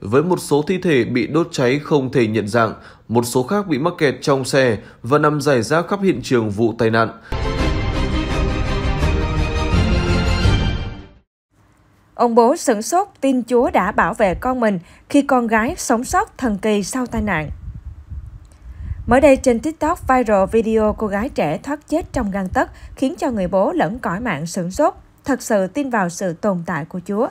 với một số thi thể bị đốt cháy không thể nhận dạng, một số khác bị mắc kẹt trong xe và nằm rải rác khắp hiện trường vụ tai nạn. Ông bố sửng sốt tin Chúa đã bảo vệ con mình khi con gái sống sót thần kỳ sau tai nạn. Mới đây trên TikTok viral video cô gái trẻ thoát chết trong gang tấc khiến cho người bố lẫn cõi mạng sửng sốt, thật sự tin vào sự tồn tại của Chúa.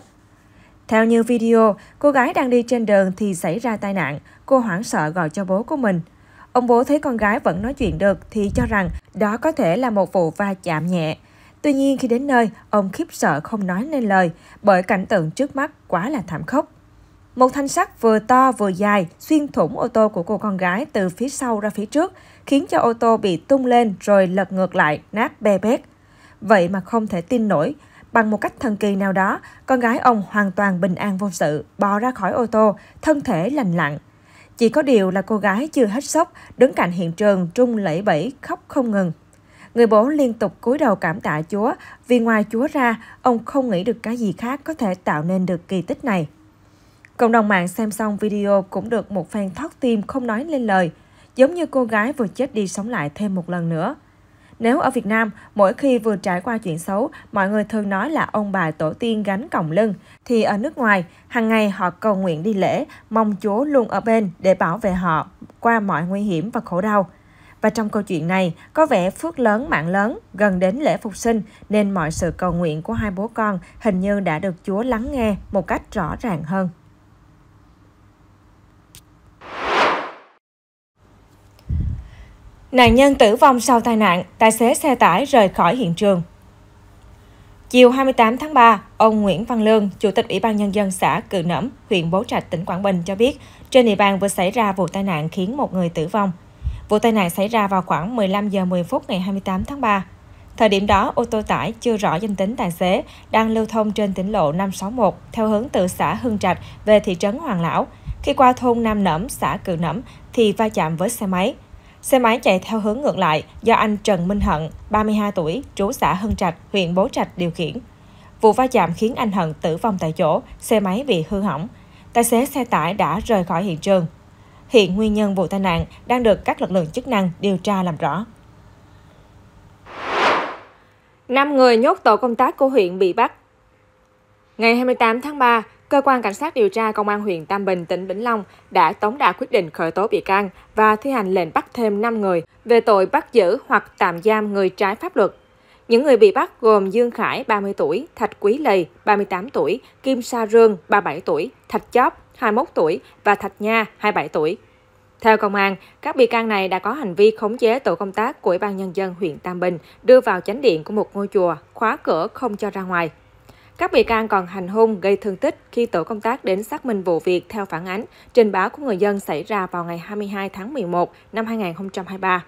Theo như video, cô gái đang đi trên đường thì xảy ra tai nạn. Cô hoảng sợ gọi cho bố của mình. Ông bố thấy con gái vẫn nói chuyện được thì cho rằng đó có thể là một vụ va chạm nhẹ. Tuy nhiên khi đến nơi, ông khiếp sợ không nói nên lời bởi cảnh tượng trước mắt quá là thảm khốc. Một thanh sắt vừa to vừa dài xuyên thủng ô tô của cô con gái từ phía sau ra phía trước, khiến cho ô tô bị tung lên rồi lật ngược lại, nát bè bét. Vậy mà không thể tin nổi, Bằng một cách thần kỳ nào đó, con gái ông hoàn toàn bình an vô sự, bò ra khỏi ô tô, thân thể lành lặn. Chỉ có điều là cô gái chưa hết sốc, đứng cạnh hiện trường trung lẫy bẫy khóc không ngừng. Người bố liên tục cúi đầu cảm tạ Chúa vì ngoài Chúa ra, ông không nghĩ được cái gì khác có thể tạo nên được kỳ tích này. Cộng đồng mạng xem xong video cũng được một fan thoát tim không nói lên lời, giống như cô gái vừa chết đi sống lại thêm một lần nữa. Nếu ở Việt Nam, mỗi khi vừa trải qua chuyện xấu, mọi người thường nói là ông bà tổ tiên gánh còng lưng, thì ở nước ngoài, hàng ngày họ cầu nguyện đi lễ, mong Chúa luôn ở bên để bảo vệ họ qua mọi nguy hiểm và khổ đau. Và trong câu chuyện này, có vẻ phước lớn mạng lớn, gần đến lễ phục sinh nên mọi sự cầu nguyện của hai bố con hình như đã được Chúa lắng nghe một cách rõ ràng hơn. Nạn nhân tử vong sau tai nạn, tài xế xe tải rời khỏi hiện trường. Chiều 28 tháng 3, ông Nguyễn Văn Lương, Chủ tịch Ủy ban Nhân dân xã Cự Nẫm, huyện Bố Trạch, tỉnh Quảng Bình cho biết, trên địa bàn vừa xảy ra vụ tai nạn khiến một người tử vong. Vụ tai nạn xảy ra vào khoảng 15 giờ 10 phút ngày 28 tháng 3. Thời điểm đó, ô tô tải chưa rõ danh tính tài xế đang lưu thông trên tỉnh lộ 561 theo hướng từ xã Hưng Trạch về thị trấn Hoàng Lão. Khi qua thôn Nam Nẫm, xã Cự Nẫm thì va chạm với xe máy. Xe máy chạy theo hướng ngược lại do anh Trần Minh Hận, 32 tuổi, trú xã Hân Trạch, huyện Bố Trạch điều khiển. Vụ va chạm khiến anh Hận tử vong tại chỗ, xe máy bị hư hỏng. Tài xế xe tải đã rời khỏi hiện trường. Hiện nguyên nhân vụ tai nạn đang được các lực lượng chức năng điều tra làm rõ. 5 người nhốt tổ công tác của huyện bị bắt. Ngày 28 tháng 3, Cơ quan Cảnh sát điều tra Công an huyện Tam Bình, tỉnh Vĩnh Long đã tống đạt quyết định khởi tố bị can và thi hành lệnh bắt thêm 5 người về tội bắt giữ hoặc tạm giam người trái pháp luật. Những người bị bắt gồm Dương Khải, 30 tuổi, Thạch Quý Lầy, 38 tuổi, Kim Sa Rương, 37 tuổi, Thạch Chóp, 21 tuổi và Thạch Nha, 27 tuổi. Theo công an, các bị can này đã có hành vi khống chế tổ công tác của Ủy ban Nhân dân huyện Tam Bình đưa vào chánh điện của một ngôi chùa, khóa cửa không cho ra ngoài. Các bị can còn hành hung gây thương tích khi tổ công tác đến xác minh vụ việc theo phản ánh trình báo của người dân xảy ra vào ngày 22 tháng 11 năm 2023.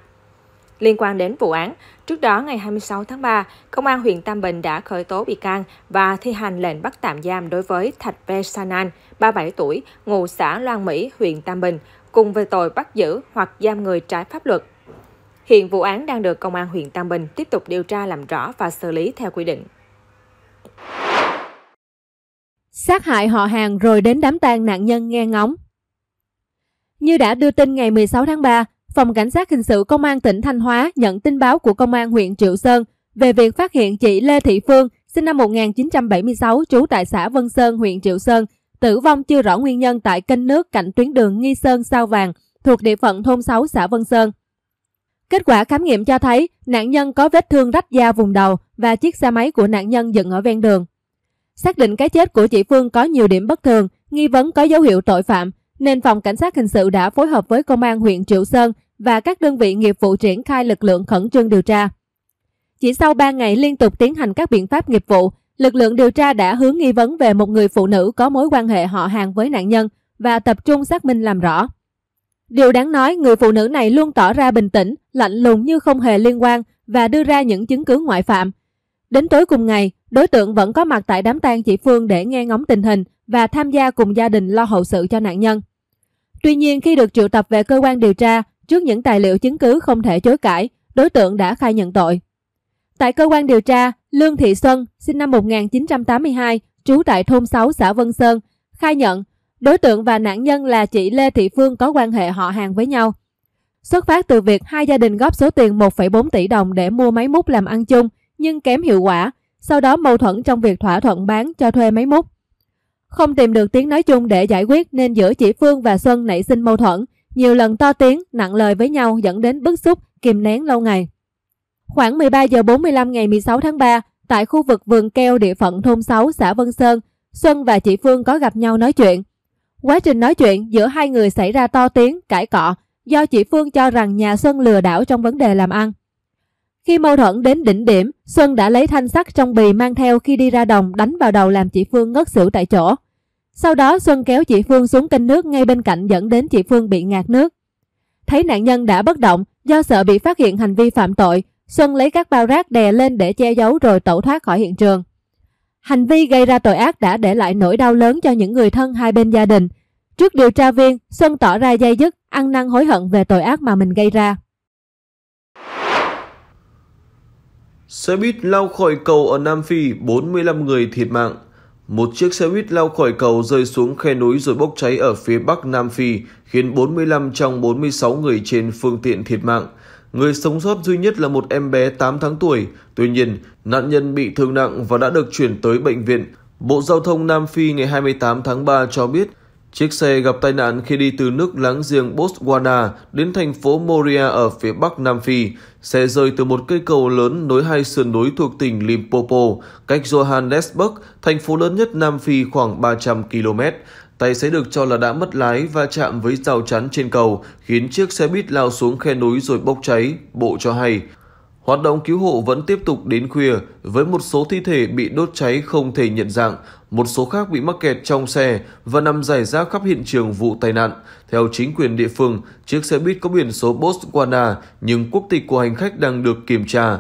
Liên quan đến vụ án, trước đó ngày 26 tháng 3, Công an huyện Tam Bình đã khởi tố bị can và thi hành lệnh bắt tạm giam đối với Thạch Ve Sanan, 37 tuổi, ngụ xã Loan Mỹ, huyện Tam Bình, cùng về tội bắt giữ hoặc giam người trái pháp luật. Hiện vụ án đang được Công an huyện Tam Bình tiếp tục điều tra làm rõ và xử lý theo quy định sát hại họ hàng rồi đến đám tang nạn nhân nghe ngóng. Như đã đưa tin ngày 16 tháng 3, Phòng Cảnh sát Hình sự Công an tỉnh Thanh Hóa nhận tin báo của Công an huyện Triệu Sơn về việc phát hiện chị Lê Thị Phương, sinh năm 1976, trú tại xã Vân Sơn, huyện Triệu Sơn, tử vong chưa rõ nguyên nhân tại kênh nước cạnh tuyến đường Nghi Sơn Sao Vàng, thuộc địa phận thôn 6 xã Vân Sơn. Kết quả khám nghiệm cho thấy nạn nhân có vết thương rách da vùng đầu và chiếc xe máy của nạn nhân dựng ở ven đường. Xác định cái chết của chị Phương có nhiều điểm bất thường, nghi vấn có dấu hiệu tội phạm, nên phòng cảnh sát hình sự đã phối hợp với công an huyện Triệu Sơn và các đơn vị nghiệp vụ triển khai lực lượng khẩn trương điều tra. Chỉ sau 3 ngày liên tục tiến hành các biện pháp nghiệp vụ, lực lượng điều tra đã hướng nghi vấn về một người phụ nữ có mối quan hệ họ hàng với nạn nhân và tập trung xác minh làm rõ. Điều đáng nói, người phụ nữ này luôn tỏ ra bình tĩnh, lạnh lùng như không hề liên quan và đưa ra những chứng cứ ngoại phạm. Đến tối cùng ngày, Đối tượng vẫn có mặt tại đám tang chị Phương để nghe ngóng tình hình và tham gia cùng gia đình lo hậu sự cho nạn nhân. Tuy nhiên khi được triệu tập về cơ quan điều tra, trước những tài liệu chứng cứ không thể chối cãi, đối tượng đã khai nhận tội. Tại cơ quan điều tra, Lương Thị Xuân, sinh năm 1982, trú tại thôn 6 xã Vân Sơn, khai nhận đối tượng và nạn nhân là chị Lê Thị Phương có quan hệ họ hàng với nhau. Xuất phát từ việc hai gia đình góp số tiền 1,4 tỷ đồng để mua máy múc làm ăn chung nhưng kém hiệu quả sau đó mâu thuẫn trong việc thỏa thuận bán cho thuê máy múc. Không tìm được tiếng nói chung để giải quyết nên giữa chị Phương và Xuân nảy sinh mâu thuẫn, nhiều lần to tiếng, nặng lời với nhau dẫn đến bức xúc, kìm nén lâu ngày. Khoảng 13 giờ 45 ngày 16 tháng 3, tại khu vực vườn keo địa phận thôn 6 xã Vân Sơn, Xuân và chị Phương có gặp nhau nói chuyện. Quá trình nói chuyện giữa hai người xảy ra to tiếng, cãi cọ do chị Phương cho rằng nhà Xuân lừa đảo trong vấn đề làm ăn. Khi mâu thuẫn đến đỉnh điểm, Xuân đã lấy thanh sắt trong bì mang theo khi đi ra đồng đánh vào đầu làm chị Phương ngất xỉu tại chỗ. Sau đó Xuân kéo chị Phương xuống kênh nước ngay bên cạnh dẫn đến chị Phương bị ngạt nước. Thấy nạn nhân đã bất động, do sợ bị phát hiện hành vi phạm tội, Xuân lấy các bao rác đè lên để che giấu rồi tẩu thoát khỏi hiện trường. Hành vi gây ra tội ác đã để lại nỗi đau lớn cho những người thân hai bên gia đình. Trước điều tra viên, Xuân tỏ ra dây dứt, ăn năn hối hận về tội ác mà mình gây ra. Xe buýt lao khỏi cầu ở Nam Phi, 45 người thiệt mạng. Một chiếc xe buýt lao khỏi cầu rơi xuống khe núi rồi bốc cháy ở phía bắc Nam Phi, khiến 45 trong 46 người trên phương tiện thiệt mạng. Người sống sót duy nhất là một em bé 8 tháng tuổi. Tuy nhiên, nạn nhân bị thương nặng và đã được chuyển tới bệnh viện. Bộ Giao thông Nam Phi ngày 28 tháng 3 cho biết Chiếc xe gặp tai nạn khi đi từ nước láng giềng Botswana đến thành phố Moria ở phía bắc Nam Phi. Xe rơi từ một cây cầu lớn nối hai sườn núi thuộc tỉnh Limpopo, cách Johannesburg, thành phố lớn nhất Nam Phi khoảng 300 km. Tài xế được cho là đã mất lái và chạm với rào chắn trên cầu, khiến chiếc xe buýt lao xuống khe núi rồi bốc cháy, bộ cho hay. Hoạt động cứu hộ vẫn tiếp tục đến khuya, với một số thi thể bị đốt cháy không thể nhận dạng một số khác bị mắc kẹt trong xe và nằm rải rác khắp hiện trường vụ tai nạn. Theo chính quyền địa phương, chiếc xe buýt có biển số Botswana nhưng quốc tịch của hành khách đang được kiểm tra.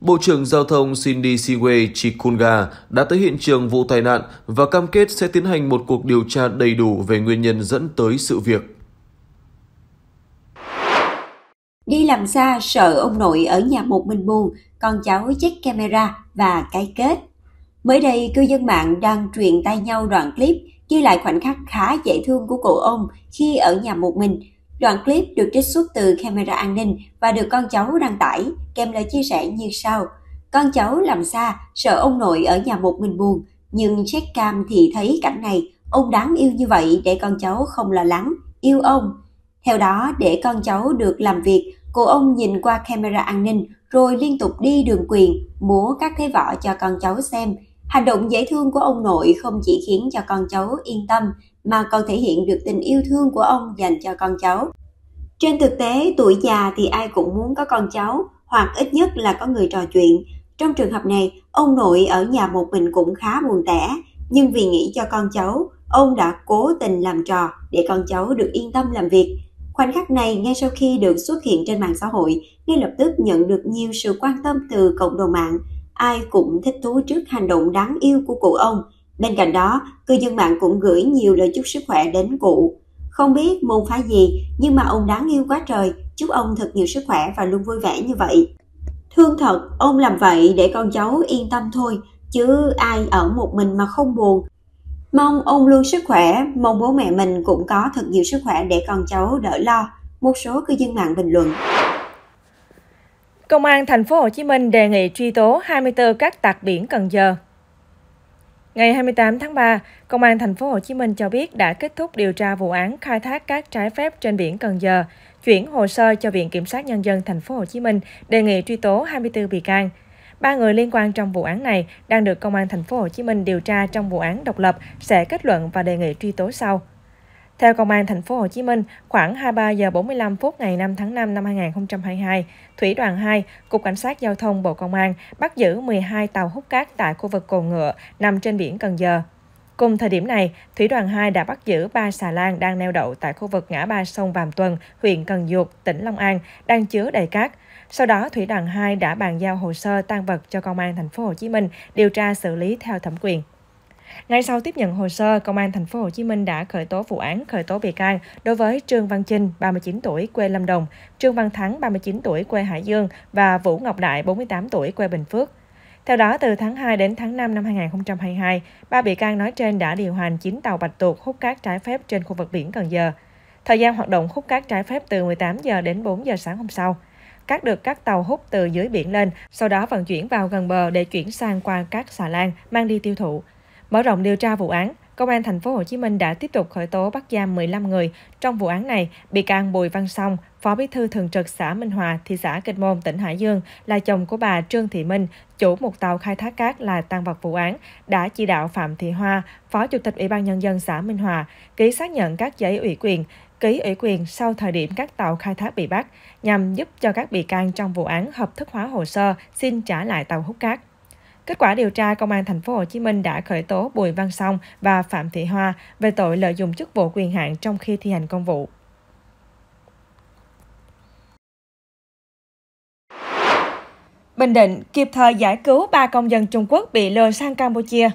Bộ trưởng Giao thông Cindy Siwe Chikunga đã tới hiện trường vụ tai nạn và cam kết sẽ tiến hành một cuộc điều tra đầy đủ về nguyên nhân dẫn tới sự việc. Đi làm xa sợ ông nội ở nhà một mình buồn, con cháu check camera và cái kết. Mới đây, cư dân mạng đang truyền tay nhau đoạn clip ghi lại khoảnh khắc khá dễ thương của cụ ông khi ở nhà một mình. Đoạn clip được trích xuất từ camera an ninh và được con cháu đăng tải, kèm lời chia sẻ như sau. Con cháu làm xa, sợ ông nội ở nhà một mình buồn, nhưng check cam thì thấy cảnh này, ông đáng yêu như vậy để con cháu không lo lắng, yêu ông. Theo đó, để con cháu được làm việc, cụ ông nhìn qua camera an ninh rồi liên tục đi đường quyền, múa các thế võ cho con cháu xem, Hành động dễ thương của ông nội không chỉ khiến cho con cháu yên tâm mà còn thể hiện được tình yêu thương của ông dành cho con cháu. Trên thực tế, tuổi già thì ai cũng muốn có con cháu hoặc ít nhất là có người trò chuyện. Trong trường hợp này, ông nội ở nhà một mình cũng khá buồn tẻ, nhưng vì nghĩ cho con cháu, ông đã cố tình làm trò để con cháu được yên tâm làm việc. Khoảnh khắc này ngay sau khi được xuất hiện trên mạng xã hội, ngay lập tức nhận được nhiều sự quan tâm từ cộng đồng mạng – ai cũng thích thú trước hành động đáng yêu của cụ ông. Bên cạnh đó, cư dân mạng cũng gửi nhiều lời chúc sức khỏe đến cụ. Không biết môn phái gì, nhưng mà ông đáng yêu quá trời, chúc ông thật nhiều sức khỏe và luôn vui vẻ như vậy. Thương thật, ông làm vậy để con cháu yên tâm thôi, chứ ai ở một mình mà không buồn. Mong ông luôn sức khỏe, mong bố mẹ mình cũng có thật nhiều sức khỏe để con cháu đỡ lo. Một số cư dân mạng bình luận. Công an thành phố Hồ Chí Minh đề nghị truy tố 24 các tạc biển Cần Giờ. Ngày 28 tháng 3, Công an thành phố Hồ Chí Minh cho biết đã kết thúc điều tra vụ án khai thác cát trái phép trên biển Cần Giờ, chuyển hồ sơ cho Viện Kiểm sát Nhân dân thành phố Hồ Chí Minh đề nghị truy tố 24 bị can. Ba người liên quan trong vụ án này đang được Công an thành phố Hồ Chí Minh điều tra trong vụ án độc lập sẽ kết luận và đề nghị truy tố sau. Theo Công an thành phố Hồ Chí Minh, khoảng 23 giờ 45 phút ngày 5 tháng 5 năm 2022, Thủy đoàn 2, Cục Cảnh sát Giao thông Bộ Công an bắt giữ 12 tàu hút cát tại khu vực Cồn Ngựa nằm trên biển Cần Giờ. Cùng thời điểm này, Thủy đoàn 2 đã bắt giữ 3 xà lan đang neo đậu tại khu vực ngã ba sông Vàm Tuần, huyện Cần Duộc, tỉnh Long An, đang chứa đầy cát. Sau đó, Thủy đoàn 2 đã bàn giao hồ sơ tan vật cho Công an thành phố Hồ Chí Minh điều tra xử lý theo thẩm quyền. Ngay sau tiếp nhận hồ sơ, Công an thành phố Hồ Chí Minh đã khởi tố vụ án, khởi tố bị can đối với Trương Văn Chinh, 39 tuổi, quê Lâm Đồng, Trương Văn Thắng, 39 tuổi, quê Hải Dương và Vũ Ngọc Đại, 48 tuổi, quê Bình Phước. Theo đó, từ tháng 2 đến tháng 5 năm 2022, ba bị can nói trên đã điều hành 9 tàu bạch tuộc hút cát trái phép trên khu vực biển Cần Giờ. Thời gian hoạt động hút cát trái phép từ 18 giờ đến 4 giờ sáng hôm sau. Cát được các tàu hút từ dưới biển lên, sau đó vận chuyển vào gần bờ để chuyển sang qua các xà lan, mang đi tiêu thụ. Mở rộng điều tra vụ án, Công an thành phố Hồ Chí Minh đã tiếp tục khởi tố bắt giam 15 người. Trong vụ án này, bị can Bùi Văn Song, Phó Bí thư thường trực xã Minh Hòa, thị xã Kịch Môn, tỉnh Hải Dương là chồng của bà Trương Thị Minh, chủ một tàu khai thác cát là tăng vật vụ án, đã chỉ đạo Phạm Thị Hoa, Phó Chủ tịch Ủy ban nhân dân xã Minh Hòa ký xác nhận các giấy ủy quyền, ký ủy quyền sau thời điểm các tàu khai thác bị bắt, nhằm giúp cho các bị can trong vụ án hợp thức hóa hồ sơ xin trả lại tàu hút cát. Kết quả điều tra, Công an thành phố Hồ Chí Minh đã khởi tố Bùi Văn Song và Phạm Thị Hoa về tội lợi dụng chức vụ quyền hạn trong khi thi hành công vụ. Bình Định kịp thời giải cứu 3 công dân Trung Quốc bị lừa sang Campuchia.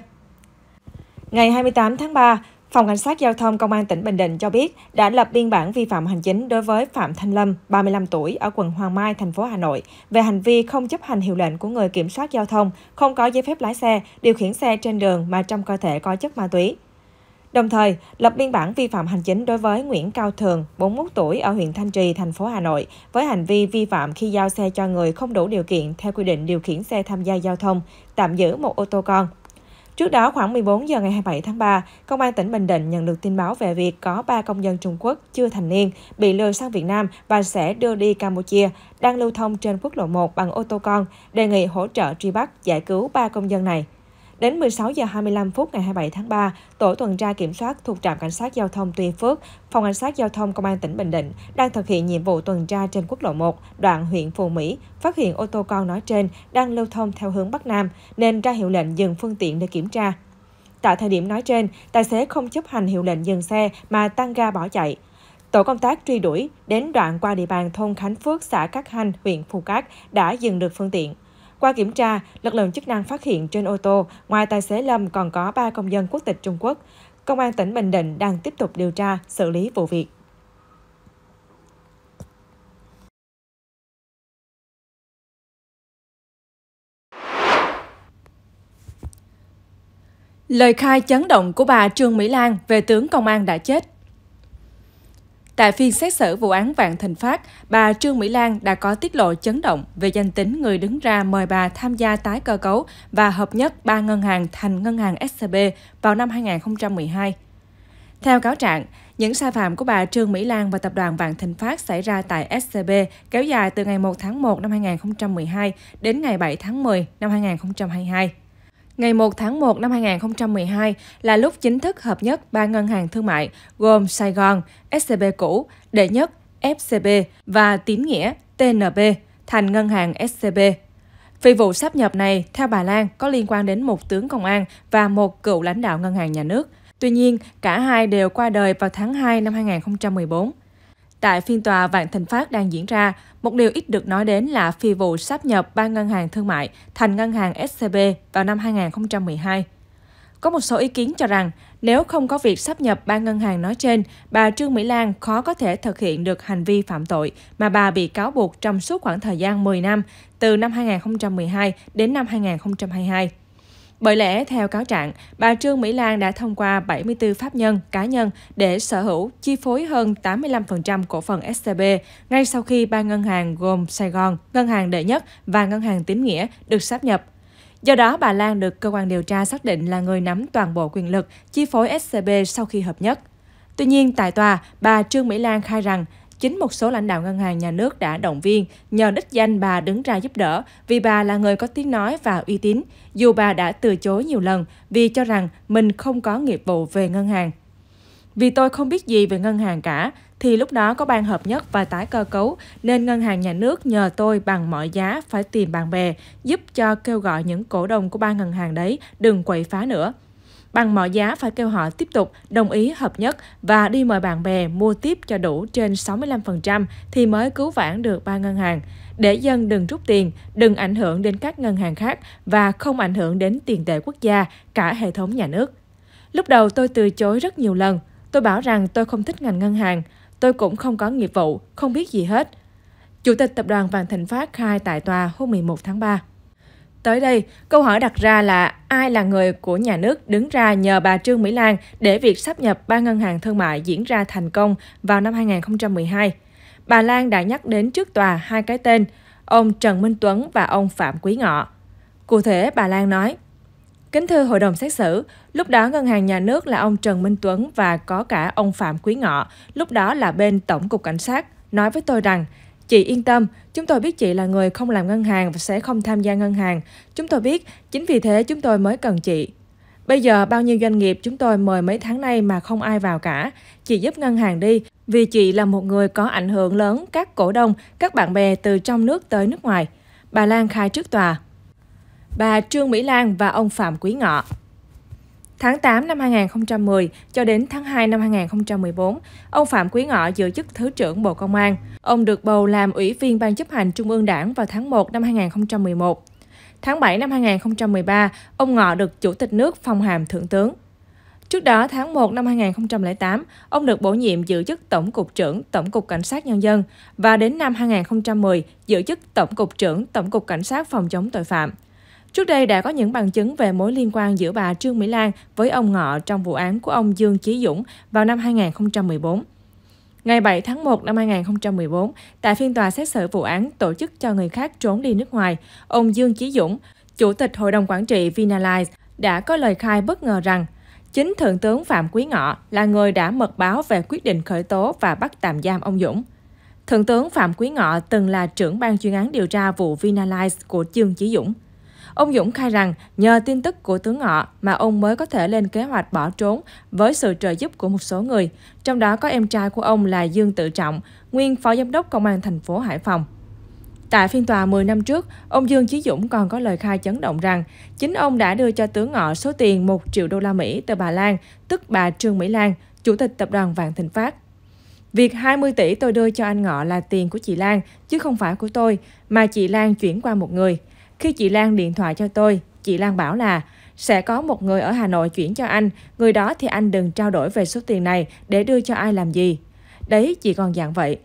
Ngày 28 tháng 3, Phòng Cảnh sát Giao thông Công an tỉnh Bình Định cho biết đã lập biên bản vi phạm hành chính đối với Phạm Thanh Lâm, 35 tuổi, ở quận Hoàng Mai, thành phố Hà Nội, về hành vi không chấp hành hiệu lệnh của người kiểm soát giao thông, không có giấy phép lái xe, điều khiển xe trên đường mà trong cơ thể có chất ma túy. Đồng thời, lập biên bản vi phạm hành chính đối với Nguyễn Cao Thường, 41 tuổi ở huyện Thanh Trì, thành phố Hà Nội, với hành vi vi phạm khi giao xe cho người không đủ điều kiện theo quy định điều khiển xe tham gia giao thông, tạm giữ một ô tô con. Trước đó, khoảng 14 giờ ngày 27 tháng 3, Công an tỉnh Bình Định nhận được tin báo về việc có 3 công dân Trung Quốc chưa thành niên bị lừa sang Việt Nam và sẽ đưa đi Campuchia, đang lưu thông trên quốc lộ 1 bằng ô tô con, đề nghị hỗ trợ truy bắt, giải cứu 3 công dân này. Đến 16 giờ 25 phút ngày 27 tháng 3, tổ tuần tra kiểm soát thuộc trạm cảnh sát giao thông Tuy Phước, phòng cảnh sát giao thông công an tỉnh Bình Định đang thực hiện nhiệm vụ tuần tra trên quốc lộ 1, đoạn huyện Phù Mỹ, phát hiện ô tô con nói trên đang lưu thông theo hướng Bắc Nam nên ra hiệu lệnh dừng phương tiện để kiểm tra. Tại thời điểm nói trên, tài xế không chấp hành hiệu lệnh dừng xe mà tăng ga bỏ chạy. Tổ công tác truy đuổi đến đoạn qua địa bàn thôn Khánh Phước, xã Cát Hanh, huyện Phù Cát đã dừng được phương tiện. Qua kiểm tra, lực lượng chức năng phát hiện trên ô tô, ngoài tài xế Lâm còn có 3 công dân quốc tịch Trung Quốc. Công an tỉnh Bình Định đang tiếp tục điều tra, xử lý vụ việc. Lời khai chấn động của bà Trương Mỹ Lan về tướng công an đã chết Tại phiên xét xử vụ án Vạn Thịnh Phát, bà Trương Mỹ Lan đã có tiết lộ chấn động về danh tính người đứng ra mời bà tham gia tái cơ cấu và hợp nhất ba ngân hàng thành ngân hàng SCB vào năm 2012. Theo cáo trạng, những sai phạm của bà Trương Mỹ Lan và tập đoàn Vạn Thịnh Phát xảy ra tại SCB kéo dài từ ngày 1 tháng 1 năm 2012 đến ngày 7 tháng 10 năm 2022. Ngày 1 tháng 1 năm 2012 là lúc chính thức hợp nhất ba ngân hàng thương mại gồm Sài Gòn, SCB cũ, Đệ Nhất, FCB và Tín Nghĩa, TNB thành ngân hàng SCB. Vì vụ sắp nhập này, theo bà Lan, có liên quan đến một tướng công an và một cựu lãnh đạo ngân hàng nhà nước. Tuy nhiên, cả hai đều qua đời vào tháng 2 năm 2014. Tại phiên tòa Vạn Thịnh Phát đang diễn ra, một điều ít được nói đến là phi vụ sáp nhập ba ngân hàng thương mại thành ngân hàng SCB vào năm 2012. Có một số ý kiến cho rằng, nếu không có việc sắp nhập ba ngân hàng nói trên, bà Trương Mỹ Lan khó có thể thực hiện được hành vi phạm tội mà bà bị cáo buộc trong suốt khoảng thời gian 10 năm, từ năm 2012 đến năm 2022. Bởi lẽ, theo cáo trạng, bà Trương Mỹ Lan đã thông qua 74 pháp nhân, cá nhân để sở hữu, chi phối hơn 85% cổ phần scb ngay sau khi ba ngân hàng gồm Sài Gòn, Ngân hàng Đệ Nhất và Ngân hàng Tín Nghĩa được sáp nhập. Do đó, bà Lan được cơ quan điều tra xác định là người nắm toàn bộ quyền lực chi phối SCB sau khi hợp nhất. Tuy nhiên, tại tòa, bà Trương Mỹ Lan khai rằng chính một số lãnh đạo ngân hàng nhà nước đã động viên, nhờ đích danh bà đứng ra giúp đỡ vì bà là người có tiếng nói và uy tín, dù bà đã từ chối nhiều lần vì cho rằng mình không có nghiệp vụ về ngân hàng. Vì tôi không biết gì về ngân hàng cả, thì lúc đó có ban hợp nhất và tái cơ cấu, nên ngân hàng nhà nước nhờ tôi bằng mọi giá phải tìm bạn bè, giúp cho kêu gọi những cổ đông của ba ngân hàng đấy đừng quậy phá nữa. Bằng mọi giá phải kêu họ tiếp tục đồng ý hợp nhất và đi mời bạn bè mua tiếp cho đủ trên 65% thì mới cứu vãn được ba ngân hàng. Để dân đừng rút tiền, đừng ảnh hưởng đến các ngân hàng khác và không ảnh hưởng đến tiền tệ quốc gia, cả hệ thống nhà nước. Lúc đầu tôi từ chối rất nhiều lần. Tôi bảo rằng tôi không thích ngành ngân hàng, tôi cũng không có nghiệp vụ, không biết gì hết. Chủ tịch Tập đoàn Vạn Thịnh Phát khai tại tòa hôm 11 tháng 3. Tới đây, câu hỏi đặt ra là ai là người của nhà nước đứng ra nhờ bà Trương Mỹ Lan để việc sắp nhập ba ngân hàng thương mại diễn ra thành công vào năm 2012? Bà Lan đã nhắc đến trước tòa hai cái tên, ông Trần Minh Tuấn và ông Phạm Quý Ngọ. Cụ thể, bà Lan nói, Kính thưa hội đồng xét xử, lúc đó ngân hàng nhà nước là ông Trần Minh Tuấn và có cả ông Phạm Quý Ngọ, lúc đó là bên Tổng cục Cảnh sát, nói với tôi rằng – Chị yên tâm, chúng tôi biết chị là người không làm ngân hàng và sẽ không tham gia ngân hàng. Chúng tôi biết, chính vì thế chúng tôi mới cần chị. Bây giờ bao nhiêu doanh nghiệp chúng tôi mời mấy tháng nay mà không ai vào cả. Chị giúp ngân hàng đi, vì chị là một người có ảnh hưởng lớn các cổ đông, các bạn bè từ trong nước tới nước ngoài. Bà Lan khai trước tòa. Bà Trương Mỹ Lan và ông Phạm Quý Ngọ. Tháng 8 năm 2010 cho đến tháng 2 năm 2014, ông Phạm Quý Ngọ giữ chức Thứ trưởng Bộ Công an. Ông được bầu làm Ủy viên Ban chấp hành Trung ương Đảng vào tháng 1 năm 2011. Tháng 7 năm 2013, ông Ngọ được Chủ tịch nước phong hàm Thượng tướng. Trước đó, tháng 1 năm 2008, ông được bổ nhiệm giữ chức Tổng cục trưởng Tổng cục Cảnh sát Nhân dân và đến năm 2010 giữ chức Tổng cục trưởng Tổng cục Cảnh sát Phòng chống tội phạm. Trước đây đã có những bằng chứng về mối liên quan giữa bà Trương Mỹ Lan với ông Ngọ trong vụ án của ông Dương Chí Dũng vào năm 2014. Ngày 7 tháng 1 năm 2014, tại phiên tòa xét xử vụ án tổ chức cho người khác trốn đi nước ngoài, ông Dương Chí Dũng, Chủ tịch Hội đồng Quản trị Vinalize, đã có lời khai bất ngờ rằng chính Thượng tướng Phạm Quý Ngọ là người đã mật báo về quyết định khởi tố và bắt tạm giam ông Dũng. Thượng tướng Phạm Quý Ngọ từng là trưởng ban chuyên án điều tra vụ Vinalize của Dương Chí Dũng. Ông Dũng khai rằng nhờ tin tức của tướng ngọ mà ông mới có thể lên kế hoạch bỏ trốn với sự trợ giúp của một số người, trong đó có em trai của ông là Dương Tự Trọng, nguyên phó giám đốc công an thành phố Hải Phòng. Tại phiên tòa 10 năm trước, ông Dương Chí Dũng còn có lời khai chấn động rằng chính ông đã đưa cho tướng ngọ số tiền 1 triệu đô la Mỹ từ bà Lan, tức bà Trương Mỹ Lan, chủ tịch tập đoàn Vạn Thịnh Phát. Việc 20 tỷ tôi đưa cho anh Ngọ là tiền của chị Lan, chứ không phải của tôi, mà chị Lan chuyển qua một người – khi chị Lan điện thoại cho tôi, chị Lan bảo là sẽ có một người ở Hà Nội chuyển cho anh, người đó thì anh đừng trao đổi về số tiền này để đưa cho ai làm gì. Đấy, chị còn dạng vậy.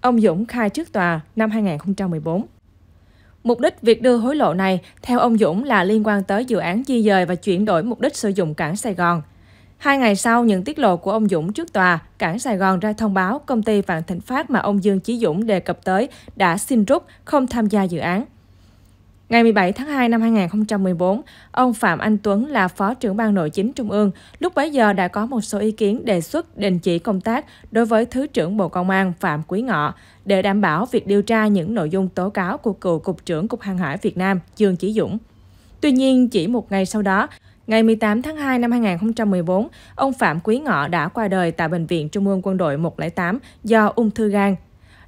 Ông Dũng khai trước tòa năm 2014. Mục đích việc đưa hối lộ này, theo ông Dũng, là liên quan tới dự án di dời và chuyển đổi mục đích sử dụng cảng Sài Gòn. Hai ngày sau những tiết lộ của ông Dũng trước tòa, cảng Sài Gòn ra thông báo công ty Vạn Thịnh Phát mà ông Dương Chí Dũng đề cập tới đã xin rút, không tham gia dự án. Ngày 17 tháng 2 năm 2014, ông Phạm Anh Tuấn là Phó trưởng Ban Nội chính Trung ương, lúc bấy giờ đã có một số ý kiến đề xuất đình chỉ công tác đối với Thứ trưởng Bộ Công an Phạm Quý Ngọ để đảm bảo việc điều tra những nội dung tố cáo của cựu Cục trưởng Cục Hàng hải Việt Nam Dương Chí Dũng. Tuy nhiên, chỉ một ngày sau đó, Ngày 18 tháng 2 năm 2014, ông Phạm Quý Ngọ đã qua đời tại Bệnh viện Trung ương Quân đội 108 do ung thư gan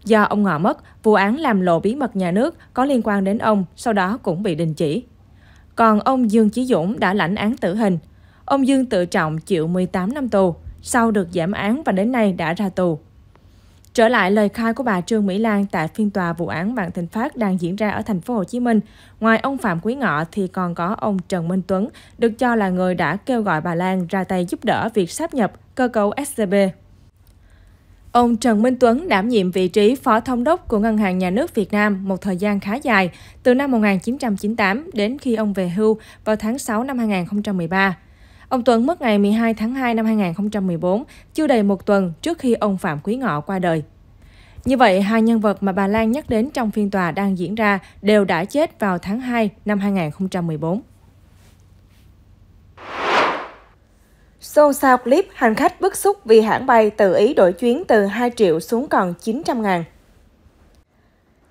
Do ông Ngọ mất, vụ án làm lộ bí mật nhà nước có liên quan đến ông sau đó cũng bị đình chỉ. Còn ông Dương Chí Dũng đã lãnh án tử hình. Ông Dương tự trọng chịu 18 năm tù, sau được giảm án và đến nay đã ra tù. Trở lại lời khai của bà Trương Mỹ Lan tại phiên tòa vụ án Vạn Thịnh Phát đang diễn ra ở thành phố Hồ Chí Minh, ngoài ông Phạm Quý Ngọ thì còn có ông Trần Minh Tuấn, được cho là người đã kêu gọi bà Lan ra tay giúp đỡ việc sáp nhập cơ cấu SCB. Ông Trần Minh Tuấn đảm nhiệm vị trí Phó Thống đốc của Ngân hàng Nhà nước Việt Nam một thời gian khá dài, từ năm 1998 đến khi ông về hưu vào tháng 6 năm 2013. Ông Tuấn mất ngày 12 tháng 2 năm 2014, chưa đầy một tuần trước khi ông Phạm Quý Ngọ qua đời. Như vậy, hai nhân vật mà bà Lan nhắc đến trong phiên tòa đang diễn ra đều đã chết vào tháng 2 năm 2014. Xôn xao clip hành khách bức xúc vì hãng bay tự ý đổi chuyến từ 2 triệu xuống còn 900 ngàn.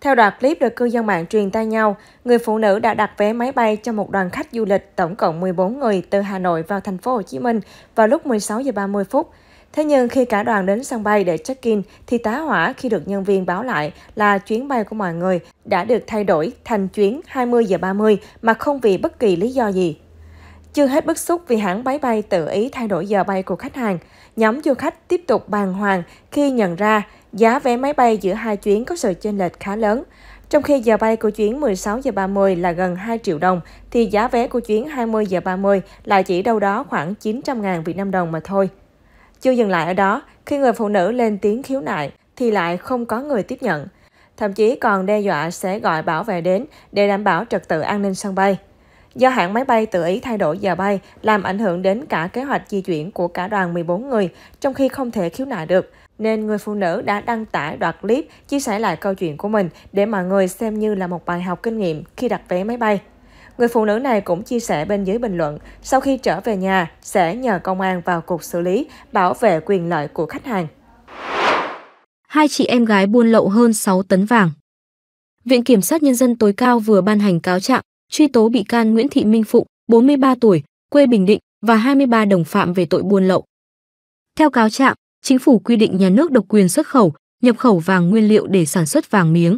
Theo đoạn clip được cư dân mạng truyền tay nhau, người phụ nữ đã đặt vé máy bay cho một đoàn khách du lịch tổng cộng 14 người từ Hà Nội vào thành phố Hồ Chí Minh vào lúc 16 giờ 30 phút. Thế nhưng khi cả đoàn đến sân bay để check-in thì tá hỏa khi được nhân viên báo lại là chuyến bay của mọi người đã được thay đổi thành chuyến 20 giờ 30 mà không vì bất kỳ lý do gì. Chưa hết bức xúc vì hãng máy bay tự ý thay đổi giờ bay của khách hàng, nhóm du khách tiếp tục bàng hoàng khi nhận ra giá vé máy bay giữa hai chuyến có sự chênh lệch khá lớn. Trong khi giờ bay của chuyến 16 giờ 30 là gần 2 triệu đồng, thì giá vé của chuyến 20 giờ 30 là chỉ đâu đó khoảng 900.000 Việt Nam đồng mà thôi. Chưa dừng lại ở đó, khi người phụ nữ lên tiếng khiếu nại, thì lại không có người tiếp nhận. Thậm chí còn đe dọa sẽ gọi bảo vệ đến để đảm bảo trật tự an ninh sân bay. Do hãng máy bay tự ý thay đổi giờ bay, làm ảnh hưởng đến cả kế hoạch di chuyển của cả đoàn 14 người, trong khi không thể khiếu nại được, nên người phụ nữ đã đăng tải đoạn clip chia sẻ lại câu chuyện của mình để mọi người xem như là một bài học kinh nghiệm khi đặt vé máy bay. Người phụ nữ này cũng chia sẻ bên dưới bình luận, sau khi trở về nhà sẽ nhờ công an vào cuộc xử lý, bảo vệ quyền lợi của khách hàng. Hai chị em gái buôn lậu hơn 6 tấn vàng Viện Kiểm sát Nhân dân tối cao vừa ban hành cáo trạng truy tố bị can Nguyễn Thị Minh Phụng, 43 tuổi, quê Bình Định và 23 đồng phạm về tội buôn lậu. Theo cáo trạng, chính phủ quy định nhà nước độc quyền xuất khẩu, nhập khẩu vàng nguyên liệu để sản xuất vàng miếng.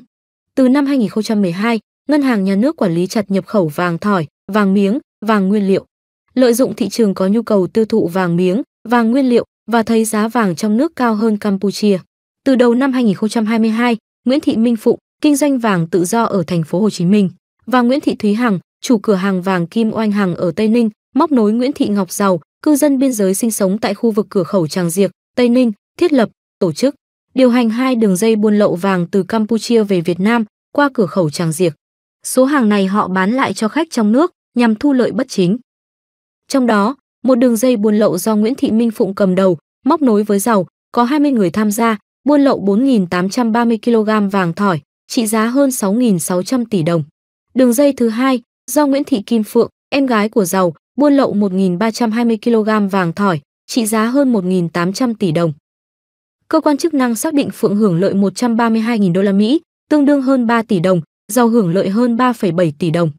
Từ năm 2012, Ngân hàng Nhà nước quản lý chặt nhập khẩu vàng thỏi, vàng miếng, vàng nguyên liệu. Lợi dụng thị trường có nhu cầu tiêu thụ vàng miếng, vàng nguyên liệu và thấy giá vàng trong nước cao hơn Campuchia. Từ đầu năm 2022, Nguyễn Thị Minh Phụng kinh doanh vàng tự do ở thành phố Hồ Chí Minh và Nguyễn Thị Thúy Hằng, chủ cửa hàng vàng Kim Oanh Hằng ở Tây Ninh, móc nối Nguyễn Thị Ngọc Giàu, cư dân biên giới sinh sống tại khu vực cửa khẩu Tràng Diệc, Tây Ninh, thiết lập, tổ chức, điều hành hai đường dây buôn lậu vàng từ Campuchia về Việt Nam qua cửa khẩu Tràng Diệc. Số hàng này họ bán lại cho khách trong nước nhằm thu lợi bất chính. Trong đó, một đường dây buôn lậu do Nguyễn Thị Minh Phụng cầm đầu, móc nối với giàu, có 20 người tham gia, buôn lậu 4.830 kg vàng thỏi, trị giá hơn 6.600 tỷ đồng. Đường dây thứ hai do Nguyễn Thị Kim Phượng, em gái của giàu, buôn lậu 1.320 kg vàng thỏi, trị giá hơn 1.800 tỷ đồng. Cơ quan chức năng xác định Phượng hưởng lợi 132.000 đô la Mỹ, tương đương hơn 3 tỷ đồng, giàu hưởng lợi hơn 3,7 tỷ đồng.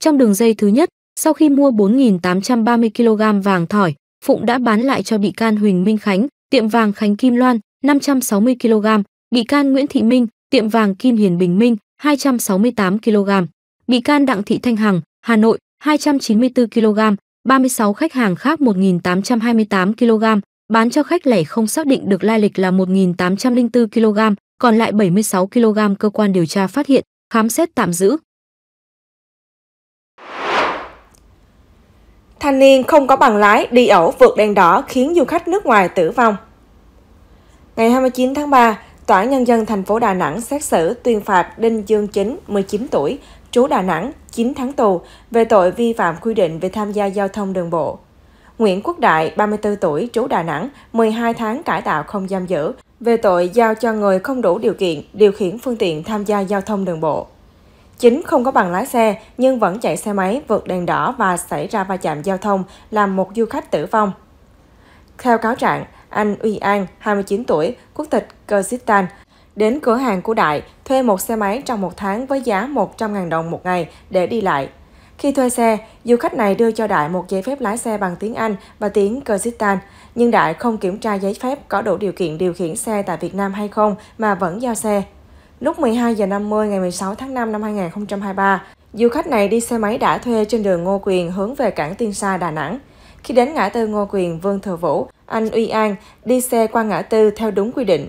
Trong đường dây thứ nhất, sau khi mua 4.830 kg vàng thỏi, Phụng đã bán lại cho bị can Huỳnh Minh Khánh, tiệm vàng Khánh Kim Loan, 560 kg, bị can Nguyễn Thị Minh, tiệm vàng Kim Hiền Bình Minh, 268 kg. Bị can Đặng Thị Thanh Hằng, Hà Nội, 294 kg, 36 khách hàng khác 1828 kg, bán cho khách lẻ không xác định được lai lịch là 1804 kg, còn lại 76 kg cơ quan điều tra phát hiện, khám xét tạm giữ. Thanh niên không có bằng lái đi ẩu vượt đèn đỏ khiến du khách nước ngoài tử vong. Ngày 29 tháng 3, Tòa Nhân dân thành phố Đà Nẵng xét xử tuyên phạt Đinh Dương Chính, 19 tuổi, trú Đà Nẵng, 9 tháng tù về tội vi phạm quy định về tham gia giao thông đường bộ. Nguyễn Quốc Đại, 34 tuổi, trú Đà Nẵng, 12 tháng cải tạo không giam giữ về tội giao cho người không đủ điều kiện điều khiển phương tiện tham gia giao thông đường bộ. Chính không có bằng lái xe nhưng vẫn chạy xe máy vượt đèn đỏ và xảy ra va chạm giao thông làm một du khách tử vong. Theo cáo trạng, anh Uy An, 29 tuổi, quốc tịch Kyrgyzstan, đến cửa hàng của Đại thuê một xe máy trong một tháng với giá 100.000 đồng một ngày để đi lại. Khi thuê xe, du khách này đưa cho Đại một giấy phép lái xe bằng tiếng Anh và tiếng Kyrgyzstan, nhưng Đại không kiểm tra giấy phép có đủ điều kiện điều khiển xe tại Việt Nam hay không mà vẫn giao xe. Lúc 12 giờ 50 ngày 16 tháng 5 năm 2023, du khách này đi xe máy đã thuê trên đường Ngô Quyền hướng về cảng Tiên Sa, Đà Nẵng. Khi đến ngã tư Ngô Quyền, Vương Thừa Vũ, anh Uy An đi xe qua ngã tư theo đúng quy định.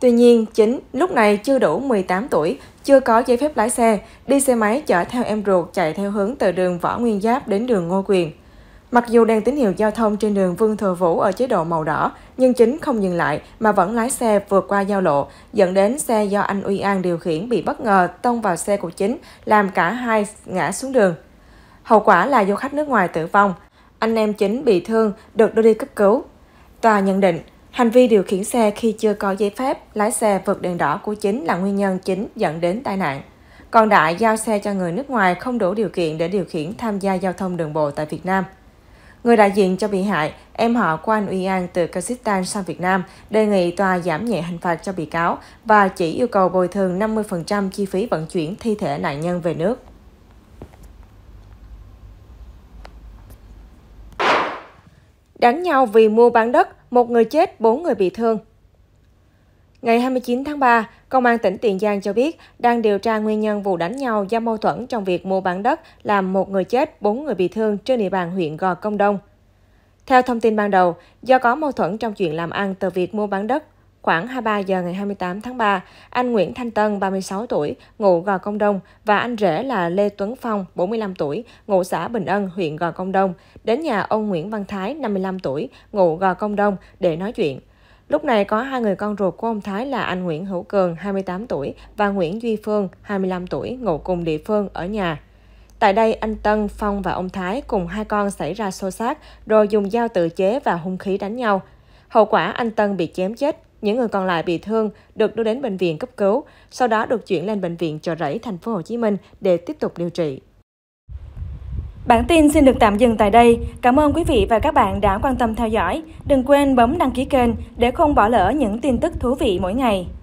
Tuy nhiên, chính lúc này chưa đủ 18 tuổi, chưa có giấy phép lái xe, đi xe máy chở theo em ruột chạy theo hướng từ đường Võ Nguyên Giáp đến đường Ngô Quyền. Mặc dù đèn tín hiệu giao thông trên đường Vương Thừa Vũ ở chế độ màu đỏ, nhưng chính không dừng lại mà vẫn lái xe vượt qua giao lộ, dẫn đến xe do anh Uy An điều khiển bị bất ngờ tông vào xe của chính, làm cả hai ngã xuống đường. Hậu quả là du khách nước ngoài tử vong. Anh em chính bị thương, được đưa đi cấp cứu. Tòa nhận định, hành vi điều khiển xe khi chưa có giấy phép lái xe vượt đèn đỏ của chính là nguyên nhân chính dẫn đến tai nạn. Còn Đại giao xe cho người nước ngoài không đủ điều kiện để điều khiển tham gia giao thông đường bộ tại Việt Nam. Người đại diện cho bị hại, em họ của anh Uy An từ Kazakhstan sang Việt Nam, đề nghị tòa giảm nhẹ hình phạt cho bị cáo và chỉ yêu cầu bồi thường 50% chi phí vận chuyển thi thể nạn nhân về nước. Đánh nhau vì mua bán đất, một người chết, bốn người bị thương. Ngày 29 tháng 3, Công an tỉnh Tiền Giang cho biết đang điều tra nguyên nhân vụ đánh nhau do mâu thuẫn trong việc mua bán đất làm một người chết, bốn người bị thương trên địa bàn huyện Gò Công Đông. Theo thông tin ban đầu, do có mâu thuẫn trong chuyện làm ăn từ việc mua bán đất, Khoảng 23 giờ ngày 28 tháng 3, anh Nguyễn Thanh Tân, 36 tuổi, ngụ Gò Công Đông và anh rể là Lê Tuấn Phong, 45 tuổi, ngụ xã Bình Ân, huyện Gò Công Đông, đến nhà ông Nguyễn Văn Thái, 55 tuổi, ngụ Gò Công Đông để nói chuyện. Lúc này có hai người con ruột của ông Thái là anh Nguyễn Hữu Cường, 28 tuổi và Nguyễn Duy Phương, 25 tuổi, ngụ cùng địa phương ở nhà. Tại đây, anh Tân, Phong và ông Thái cùng hai con xảy ra xô xát, rồi dùng dao tự chế và hung khí đánh nhau. Hậu quả anh Tân bị chém chết, những người còn lại bị thương được đưa đến bệnh viện cấp cứu, sau đó được chuyển lên bệnh viện Chợ Rẫy, thành phố Hồ Chí Minh để tiếp tục điều trị. Bản tin xin được tạm dừng tại đây. Cảm ơn quý vị và các bạn đã quan tâm theo dõi. Đừng quên bấm đăng ký kênh để không bỏ lỡ những tin tức thú vị mỗi ngày.